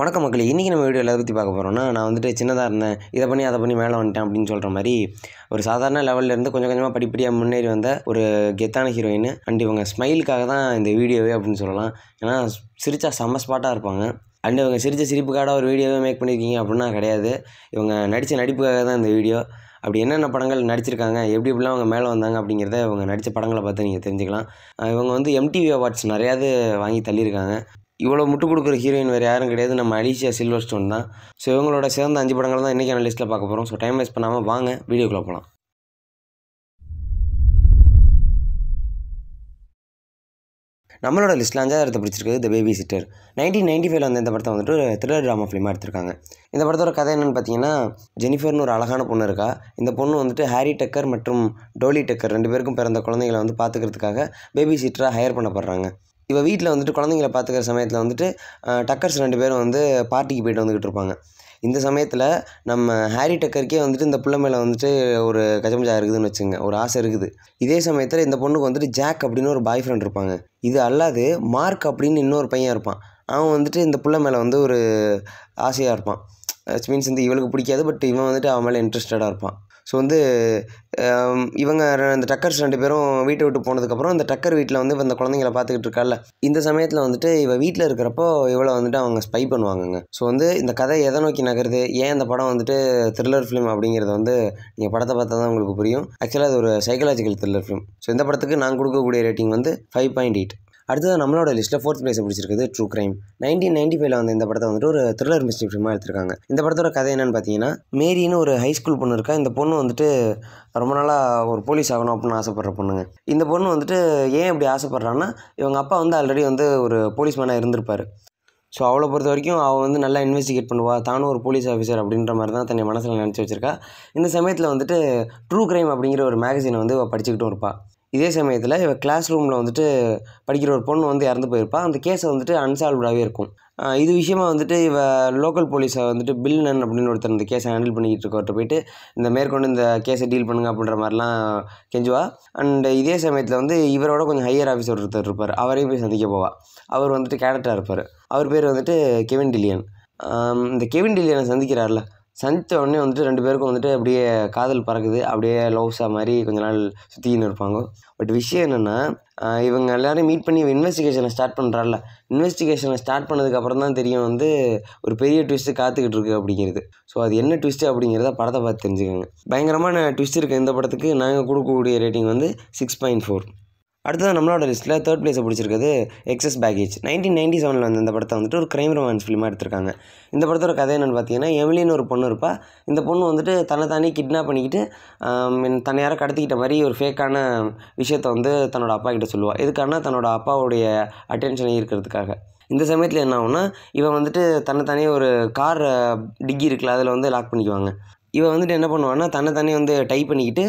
வணக்கம் மக்கள் இன்றைக்கி நம்ம வீடியோ எல்லாத்தையும் பற்றி பார்க்க போகிறோம்னா நான் வந்துட்டு சின்னதாக இருந்தேன் இதை பண்ணி அதை பண்ணி மேலே வந்துட்டேன் அப்படின்னு சொல்கிற மாதிரி ஒரு சாதாரண லெவல்லேருந்து கொஞ்சம் கொஞ்சமாக படிப்படியாக முன்னேறி வந்த ஒரு கெத்தான ஹீரோயின் அண்ட் இவங்க ஸ்மைலுக்காக தான் இந்த வீடியோவே அப்படின்னு சொல்லலாம் ஏன்னா சிரித்தா செம்ம ஸ்பாட்டாக இருப்பாங்க அண்ட் இவங்க சிரித்த சிரிப்புக்காக ஒரு வீடியோவே மேக் பண்ணியிருக்கீங்க அப்படின்னா கிடையாது இவங்க நடித்த நடிப்புக்காக தான் இந்த வீடியோ அப்படி என்னென்ன படங்கள் நடிச்சிருக்காங்க எப்படி எப்படிலாம் அவங்க மேலே வந்தாங்க அப்படிங்கிறத இவங்க நடித்த படங்களை பார்த்து நீங்கள் தெரிஞ்சுக்கலாம் இவங்க வந்து எம்டிவி அவார்ட்ஸ் நிறையாவது வாங்கி தள்ளியிருக்காங்க இவ்வளோ முட்டு கொடுக்குற ஹீரோயின் வேறு யாரும் கிடையாது நம்ம அலிஷியா சில்வர் ஸ்டோன் தான் ஸோ இவங்களோட சிறந்த அஞ்சு படங்கள் தான் நான் லிஸ்ட்டில் பார்க்க போகிறோம் ஸோ டைம் வேஸ்ட் பண்ணாமல் வாங்க வீடியோக்குள்ளே போகலாம் நம்மளோட லிஸ்ட்டில் அஞ்சாவது பிடிச்சிருக்குது the babysitter nineteen ninety ஃபைவ்ல வந்து இந்த படத்தை வந்துட்டு ஒரு த்ரில்லர் ட்ராமா ஃபிலிமாக எடுத்திருக்காங்க இந்த படத்தோட கதை என்னென்னு பார்த்தீங்கன்னா ஜெனிஃபர்னு ஒரு அழகான பொண்ணு இருக்கா இந்த பொண்ணு வந்துட்டு ஹாரி டக்கர் மற்றும் டோலி டக்கர் ரெண்டு பேருக்கும் பிறந்த குழந்தைகளை வந்து பார்த்துக்கிறதுக்காக பேபி சிட்டராக ஹையர் பண்ணப்படுறாங்க இவள் வீட்டில் வந்துட்டு குழந்தைங்கள பார்த்துக்கிற சமயத்தில் வந்துட்டு டக்கர்ஸ் ரெண்டு பேரும் வந்து பார்ட்டிக்கு போயிட்டு வந்துக்கிட்டு இருப்பாங்க இந்த சமயத்தில் நம்ம ஹாரி டக்கருக்கே வந்துட்டு இந்த பிள்ளை மேலே வந்துட்டு ஒரு கஜமஜா இருக்குதுன்னு வச்சுங்க ஒரு ஆசை இருக்குது இதே சமயத்தில் இந்த பொண்ணுக்கு வந்துட்டு ஜாக் அப்படின்னு ஒரு பாய் ஃப்ரெண்ட் இருப்பாங்க இது அல்லாது மார்க் அப்படின்னு இன்னொரு பையன் இருப்பான் அவன் வந்துட்டு இந்த பிள்ளை மேலே வந்து ஒரு ஆசையாக இருப்பான் மீன்ஸ் வந்து இவளுக்கு பிடிக்காது பட் இவன் வந்துட்டு அவன் மேலே இன்ட்ரெஸ்டடாக இருப்பான் ஸோ வந்து இவங்க அந்த டக்கர்ஸ் ரெண்டு பேரும் வீட்டை விட்டு போனதுக்கப்புறம் அந்த டக்கர் வீட்டில் வந்து இப்போ அந்த குழந்தைங்கள பார்த்துக்கிட்டு இருக்கால இந்த சமயத்தில் வந்துட்டு இவ வீட்டில் இருக்கிறப்போ இவ்வளோ வந்துட்டு அவங்க ஸ்பை பண்ணுவாங்கங்க ஸோ வந்து இந்த கதை எதை நோக்கி நகருது ஏன் இந்த படம் வந்துட்டு த்ரில்லர் ஃபிலிம் அப்படிங்கிறது வந்து நீங்கள் படத்தை பார்த்தா தான் உங்களுக்கு புரியும் ஆக்சுவலாக அது ஒரு சைக்கலாஜிக்கல் த்ரில்லர் ஃபிலிம் ஸோ இந்த படத்துக்கு நான் கொடுக்கக்கூடிய ரேட்டிங் வந்து ஃபைவ் பாயிண்ட் எயிட் அடுத்தது நம்மளோட லிஸ்ட்டில் ஃபோர்த் பிளேஸ் பிடிச்சிருக்குது ட்ரூ கிரைம் நைன்டீன் நைன்டி ஃபைவ்ல வந்து இந்த படத்தை வந்துட்டு ஒரு த்ரில்லர் மிஸ்ட்ரி ஃபிலிமாக எடுத்திருக்காங்க இந்த படத்தோட கதை என்னன்னு பார்த்தீங்கன்னா மேரின்னு ஒரு ஹை ஸ்கூல் பொண்ணு இருக்கா இந்த பொண்ணு வந்துட்டு ரொம்ப நாளாக ஒரு போலீஸ் ஆகணும் அப்படின்னு ஆசைப்படுற பொண்ணுங்க இந்த பொண்ணு வந்துட்டு ஏன் இப்படி ஆசைப்பட்றான்னா இவங்க அப்பா வந்து ஆல்ரெடி வந்து ஒரு போலீஸ்மேனாக இருந்திருப்பார் ஸோ அவளை பொறுத்த வரைக்கும் அவள் வந்து நல்லா இன்வெஸ்டிகேட் பண்ணுவாள் தானும் ஒரு போலீஸ் ஆஃபீஸர் அப்படின்ற மாதிரி தான் தன்னை மனசில் நினச்சி வச்சிருக்கா இந்த சமயத்தில் வந்துட்டு ட்ரூ கிரைம் அப்படிங்கிற ஒரு மேகசினை வந்து படிச்சுக்கிட்டும் இருப்பாள் இதே சமயத்தில் இவள் கிளாஸ் ரூமில் வந்துட்டு படிக்கிற ஒரு பொண்ணு வந்து இறந்து போயிருப்பாள் அந்த கேஸை வந்துட்டு அன்சால்வ்டாகவே இருக்கும் இது விஷயமா வந்துட்டு இவ லோக்கல் போலீஸை வந்துட்டு நன் அப்படின்னு ஒருத்தர் இந்த கேஸை ஹேண்டில் பண்ணிக்கிட்டு இருக்கவர்கிட்ட போயிட்டு இந்த மேற்கொண்டு இந்த கேஸை டீல் பண்ணுங்க அப்படின்ற மாதிரிலாம் கெஞ்சுவா அண்ட் இதே சமயத்தில் வந்து இவரோட கொஞ்சம் ஹையர் ஆஃபீஸர் ஒருத்தர் இருப்பார் அவரையும் போய் சந்திக்க போவா அவர் வந்துட்டு கேரக்டராக இருப்பார் அவர் பேர் வந்துட்டு கெவின் டில்லியன் இந்த கெவின் டில்லியனை சந்திக்கிறார்ல சந்தித்த உடனே வந்துட்டு ரெண்டு பேருக்கும் வந்துட்டு அப்படியே காதல் பறக்குது அப்படியே லவ்ஸாக மாதிரி கொஞ்ச நாள் சுற்றின்னு இருப்பாங்க பட் விஷயம் என்னென்னா இவங்க எல்லோரும் மீட் பண்ணி இன்வெஸ்டிகேஷனை ஸ்டார்ட் பண்ணுறாள்ல இன்வெஸ்டிகேஷனை ஸ்டார்ட் பண்ணதுக்கப்புறம் தான் தெரியும் வந்து ஒரு பெரிய ட்விஸ்ட்டு காத்துக்கிட்டு இருக்குது அப்படிங்கிறது ஸோ அது என்ன ட்விஸ்ட்டு அப்படிங்கிறத படத்தை பார்த்து தெரிஞ்சுக்கோங்க பயங்கரமான ட்விஸ்ட் இருக்குது இந்த படத்துக்கு நாங்கள் கொடுக்கக்கூடிய ரேட்டிங் வந்து சிக்ஸ் பாயிண்ட் ஃபோர் அடுத்ததான் நம்மளோட லிஸ்ட்டில் தேர்ட் பிளேஸை பிடிச்சிருக்குது எக்ஸஸ் பேகேஜ் நைன்டீன் நைன்டி செவனில் வந்து இந்த படத்தை வந்துட்டு ஒரு கிரைம் ரொமான்ஸ் ஃபிலிமாக எடுத்திருக்காங்க இந்த படத்தோட கதை என்னென்னு பார்த்தீங்கன்னா எமிலின்னு ஒரு பொண்ணு இருப்பா இந்த பொண்ணு வந்துட்டு தன்னை தானே கிட்னாப் பண்ணிக்கிட்டு தன்னை யாரை கடத்திக்கிட்ட மாதிரி ஒரு ஃபேக்கான விஷயத்த வந்து தன்னோட அப்பா கிட்ட சொல்லுவாள் எதுக்கான தன்னோட அப்பாவுடைய அட்டென்ஷனை இருக்கிறதுக்காக இந்த சமயத்தில் என்ன ஆகும்னா இவன் வந்துட்டு தன்னை ஒரு கார் டிக்கி இருக்குல்ல அதில் வந்து லாக் பண்ணிக்குவாங்க இவன் வந்துட்டு என்ன பண்ணுவான்னா தன்னை தானே வந்து டைப் பண்ணிக்கிட்டு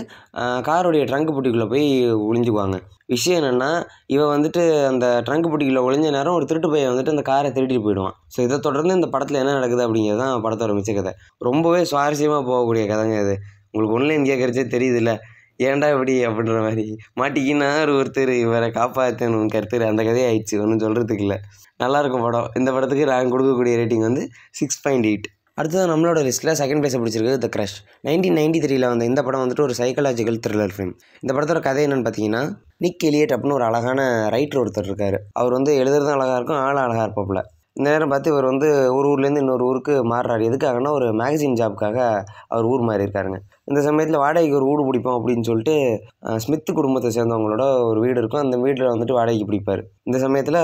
காரோடைய ட்ரங்க் பொட்டிக்குள்ளே போய் ஒளிஞ்சுக்குவாங்க விஷயம் என்னென்னா இவன் வந்துட்டு அந்த ட்ரங்க் பொட்டிக்குள்ளே ஒளிஞ்ச நேரம் ஒரு திருட்டு பையன் வந்துட்டு அந்த காரை திருட்டிட்டு போயிடுவான் ஸோ இதை தொடர்ந்து இந்த படத்தில் என்ன நடக்குது அப்படிங்கிறது தான் படத்தோட மிச்ச கதை ரொம்பவே சுவாரஸ்யமாக போகக்கூடிய கதைங்க இது உங்களுக்கு ஒன்லைன் கேட்குறச்சே தெரியுதுல்ல ஏன்டா இப்படி அப்படின்ற மாதிரி மாட்டிக்கினார் ஒருத்தர் இவரை காப்பாற்றணும் கருத்து அந்த கதையே ஆயிடுச்சு ஒன்றும் சொல்கிறதுக்கு இல்லை நல்லாயிருக்கும் படம் இந்த படத்துக்கு நான் கொடுக்கக்கூடிய ரேட்டிங் வந்து சிக்ஸ் பாயிண்ட் எயிட் அடுத்தது நம்மளோட லிஸ்ட்டில் செகண்ட் பிளேஸை பிடிச்சிருக்கு த கிரஷ் நைன்டீன் நைன்டி த்ரீல வந்த இந்த படம் வந்துட்டு ஒரு சைக்கலாஜிக்கல் த்ரில்லர் ஃபிலிம் இந்த படத்தோட கதை என்னென்னு பார்த்தீங்கன்னா நிக் எலியட் அப்படின்னு ஒரு அழகான ரைட்டர் ஒருத்தர் இருக்கார் அவர் வந்து எழுதுறதும் அழகாக இருக்கும் ஆள் அழகாக இருப்போம்ல இந்த நேரம் பார்த்து இவர் வந்து ஒரு ஊர்லேருந்து இன்னொரு ஊருக்கு மாறுறாரு எதுக்காகனா ஒரு மேகசின் ஜாப்புக்காக அவர் ஊர் மாறி இருக்காருங்க இந்த சமயத்தில் வாடகைக்கு ஒரு வீடு பிடிப்போம் அப்படின்னு சொல்லிட்டு ஸ்மித் குடும்பத்தை சேர்ந்தவங்களோட ஒரு வீடு இருக்கும் அந்த வீட்டில் வந்துட்டு வாடகைக்கு பிடிப்பார் இந்த சமயத்தில்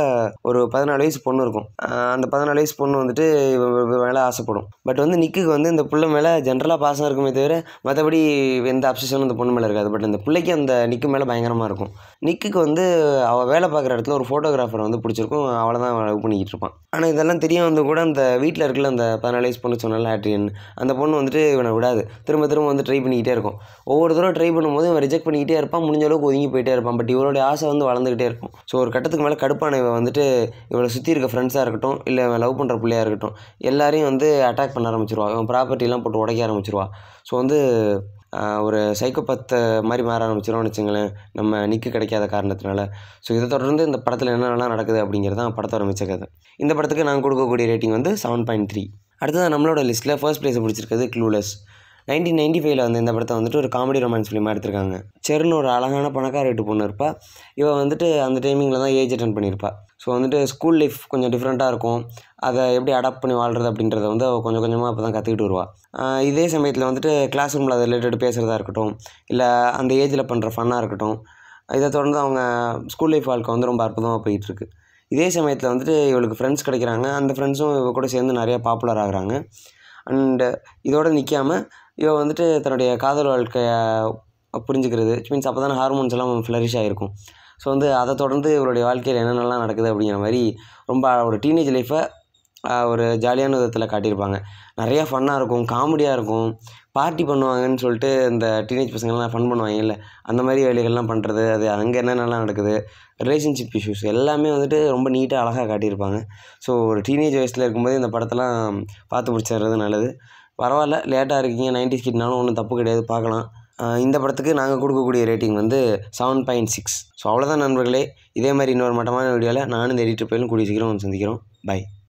ஒரு பதினாலு வயசு பொண்ணு இருக்கும் அந்த பதினாலு வயசு பொண்ணு வந்துட்டு மேலே ஆசைப்படும் பட் வந்து நிக்குக்கு வந்து இந்த பிள்ளை மேலே ஜென்ரலாக பாசம் இருக்குமே தவிர மற்றபடி எந்த அப்சஷனும் அந்த பொண்ணு மேலே இருக்காது பட் அந்த பிள்ளைக்கு அந்த நிக்கு மேலே பயங்கரமாக இருக்கும் நிக்குக்கு வந்து அவள் வேலை பார்க்குற இடத்துல ஒரு ஃபோட்டோகிராஃபர் வந்து பிடிச்சிருக்கும் அவளை தான் லவ் பண்ணிக்கிட்டு இருப்பான் ஆனால் இதெல்லாம் தெரிய வந்து கூட அந்த வீட்டில் இருக்கிற அந்த பதினாலு வயசு பொண்ணு சொன்னால் ஆட்ரியன் அந்த பொண்ணு வந்துட்டு இவனை விடாது திரும்ப திரும்ப வந்துட்டு ட்ரை பண்ணிக்கிட்டே இருக்கும் ஒவ்வொரு தடவை ட்ரை பண்ணும்போது இவன் ரிஜெக்ட் பண்ணிக்கிட்டே இருப்பான் முடிஞ்ச அளவுக்கு ஒதுங்கி போயிட்டே இருப்பான் பட் இவளோட ஆசை வந்து வளர்ந்துக்கிட்டே இருக்கும் ஸோ ஒரு கட்டத்துக்கு மேலே கடுப்பான இவன் வந்துட்டு இவளை சுற்றி இருக்க ஃப்ரெண்ட்ஸாக இருக்கட்டும் இல்லை இவன் லவ் பண்ணுற பிள்ளையாக இருக்கட்டும் எல்லாரையும் வந்து அட்டாக் பண்ண ஆரம்பிச்சிருவா இவன் ப்ராப்பர்ட்டிலாம் போட்டு உடைக்க ஆரம்பிச்சிருவா ஸோ வந்து ஒரு சைக்கோபத்தை மாதிரி மாற ஆரம்பிச்சிரும்னு வச்சுங்களேன் நம்ம நிற்கு கிடைக்காத காரணத்தினால ஸோ இதை தொடர்ந்து இந்த படத்தில் என்னென்னலாம் நடக்குது அப்படிங்கிறது தான் படத்தை ஆரம்பிச்ச கதை இந்த படத்துக்கு நாங்கள் கொடுக்கக்கூடிய ரேட்டிங் வந்து செவன் பாயிண்ட் த்ரீ அடுத்ததான் நம்மளோட லிஸ்ட்டில் ஃபர்ஸ்ட் ப்ளேஸை பிடிச்சிருக்கிறது க்ளூலெஸ் நைன்டீன் நைன்டி ஃபைவ்ல வந்து இந்த படத்தை வந்துட்டு ஒரு காமெடி ரொமான்ஸ் ஃபிலிமாக எடுத்திருக்காங்க செருன்னு ஒரு அழகான பணக்கார வீட்டு பொண்ணு இருப்பா இவள் வந்துட்டு அந்த டைமிங்கில் தான் ஏஜ் அட்டன் பண்ணியிருப்பா ஸோ வந்துட்டு ஸ்கூல் லைஃப் கொஞ்சம் டிஃப்ரெண்ட்டாக இருக்கும் அதை எப்படி அடாப்ட் பண்ணி வாழ்கிறது அப்படின்றத வந்து அவள் கொஞ்சம் கொஞ்சமாக அப்போ தான் கற்றுக்கிட்டு வருவாள் இதே சமயத்தில் வந்துட்டு கிளாஸ் ரூமில் அது ரிலேட்டட் பேசுகிறதா இருக்கட்டும் இல்லை அந்த ஏஜில் பண்ணுற ஃபன்னாக இருக்கட்டும் இதை தொடர்ந்து அவங்க ஸ்கூல் லைஃப் வாழ்க்கை வந்து ரொம்ப அற்புதமாக போயிட்டுருக்கு இதே சமயத்தில் வந்துட்டு இவளுக்கு ஃப்ரெண்ட்ஸ் கிடைக்கிறாங்க அந்த ஃப்ரெண்ட்ஸும் இவ கூட சேர்ந்து நிறையா பாப்புலர் ஆகிறாங்க அண்டு இதோடு நிற்காமல் இவள் வந்துட்டு தன்னுடைய காதல் வாழ்க்கையை புரிஞ்சுக்கிறது மீன்ஸ் அப்போ தான் ஹார்மோன்ஸ் எல்லாம் ஃப்ளரிஷ் ஆகிருக்கும் ஸோ வந்து அதை தொடர்ந்து இவருடைய வாழ்க்கையில் என்னென்னலாம் நடக்குது அப்படிங்கிற மாதிரி ரொம்ப ஒரு டீனேஜ் லைஃப்பை ஒரு ஜாலியான விதத்தில் காட்டியிருப்பாங்க நிறையா ஃபன்னாக இருக்கும் காமெடியாக இருக்கும் பார்ட்டி பண்ணுவாங்கன்னு சொல்லிட்டு இந்த டீனேஜ் பசங்கள்லாம் ஃபன் பண்ணுவாங்க இல்லை அந்த மாதிரி வேலைகள்லாம் பண்ணுறது அது அங்கே என்னென்னலாம் நடக்குது ரிலேஷன்ஷிப் இஷ்யூஸ் எல்லாமே வந்துட்டு ரொம்ப நீட்டாக அழகாக காட்டியிருப்பாங்க ஸோ ஒரு டீனேஜ் வயசில் இருக்கும்போது இந்த படத்தெல்லாம் பார்த்து பிடிச்சிடுறது நல்லது பரவாயில்ல லேட்டாக இருக்கீங்க நைன்டி ஸ்கிட்னாலும் ஒன்றும் தப்பு கிடையாது பார்க்கலாம் இந்த படத்துக்கு நாங்கள் கொடுக்கக்கூடிய ரேட்டிங் வந்து செவன் பாயிண்ட் சிக்ஸ் ஸோ அவ்வளோதான் நண்பர்களே இதே மாதிரி இன்னொரு மட்டமான வீடியோவில் நானும் இந்த எடிட்டர் பயிலும் கூடிய சீக்கிரம் சந்திக்கிறோம் பை